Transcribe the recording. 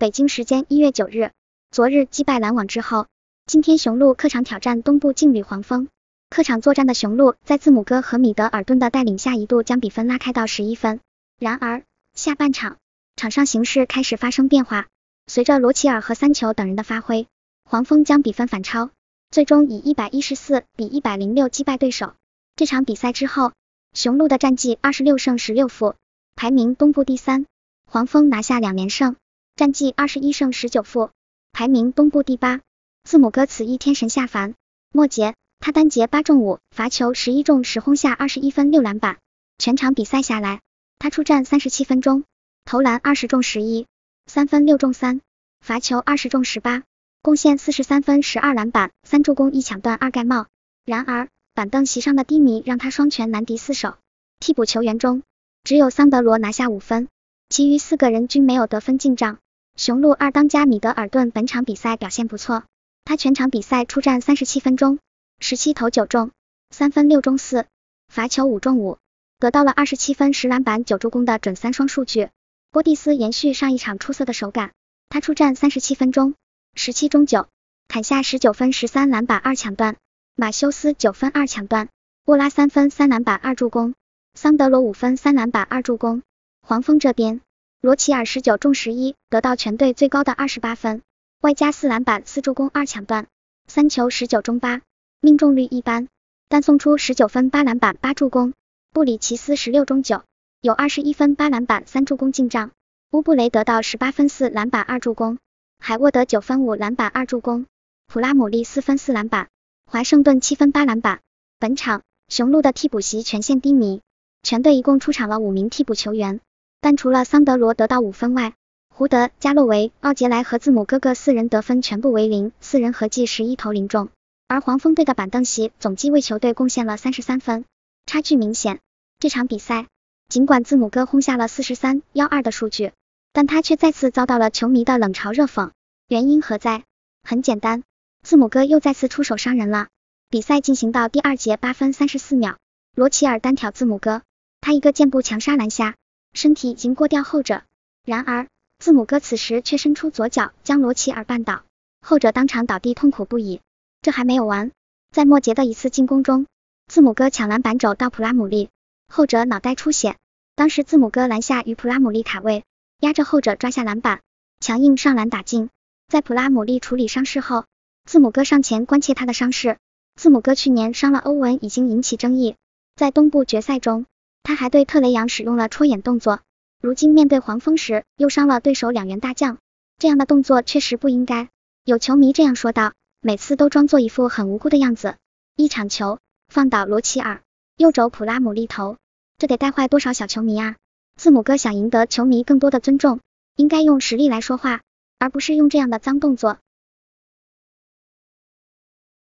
北京时间一月九日，昨日击败篮网之后，今天雄鹿客场挑战东部劲旅黄蜂。客场作战的雄鹿在字母哥和米德尔顿的带领下，一度将比分拉开到十一分。然而下半场，场上形势开始发生变化，随着罗齐尔和三球等人的发挥，黄蜂将比分反超，最终以一百一十四比一百零六击败对手。这场比赛之后，雄鹿的战绩二十六胜十六负，排名东部第三。黄蜂拿下两连胜。战绩二十一胜十九负，排名东部第八。字母歌词一天神下凡。末节，他单节八中五，罚球十一中十，轰下二十一分六篮板。全场比赛下来，他出战三十七分钟，投篮二十中十一，三分六中三，罚球二十中十八，贡献四十三分十二篮板三助攻一抢断二盖帽。然而，板凳席上的低迷让他双拳难敌四手。替补球员中，只有桑德罗拿下五分，其余四个人均没有得分进账。雄鹿二当家米德尔顿本场比赛表现不错，他全场比赛出战三十七分钟，十七投九中，三分六中四，罚球五中五，得到了二十七分十篮板九助攻的准三双数据。波蒂斯延续上一场出色的手感，他出战三十七分钟，十七中九，砍下十九分十三篮板二抢断。马修斯九分二抢断，沃拉三分三篮板二助攻，桑德罗五分三篮板二助攻。黄蜂这边。罗齐尔十九中十一，得到全队最高的二十八分，外加四篮板、四助攻、二抢断，三球十九中八，命中率一般，但送出十九分、八篮板、八助攻。布里奇斯十六中九，有二十一分、八篮板、三助攻进账。乌布雷得到十八分、四篮板、二助攻。海沃德九分、五篮板、二助攻。普拉姆利四分、四篮板。华盛顿七分、八篮板。本场雄鹿的替补席全线低迷，全队一共出场了五名替补球员。但除了桑德罗得到五分外，胡德、加洛维、奥杰莱和字母哥哥四人得分全部为零，四人合计十一投零中。而黄蜂队的板凳席总计为球队贡献了三十三分，差距明显。这场比赛，尽管字母哥轰下了四十三幺二的数据，但他却再次遭到了球迷的冷嘲热讽。原因何在？很简单，字母哥又再次出手伤人了。比赛进行到第二节八分三十四秒，罗齐尔单挑字母哥，他一个箭步强杀篮下。身体已经过掉后者，然而字母哥此时却伸出左脚将罗齐尔绊倒，后者当场倒地痛苦不已。这还没有完，在末节的一次进攻中，字母哥抢篮板肘到普拉姆利，后者脑袋出血。当时字母哥篮下与普拉姆利卡位，压着后者抓下篮板，强硬上篮打进。在普拉姆利处理伤势后，字母哥上前关切他的伤势。字母哥去年伤了欧文已经引起争议，在东部决赛中。他还对特雷杨使用了戳眼动作，如今面对黄蜂时又伤了对手两员大将，这样的动作确实不应该。有球迷这样说道：每次都装作一副很无辜的样子，一场球放倒罗齐尔，右肘普拉姆利头，这得带坏多少小球迷啊！字母哥想赢得球迷更多的尊重，应该用实力来说话，而不是用这样的脏动作。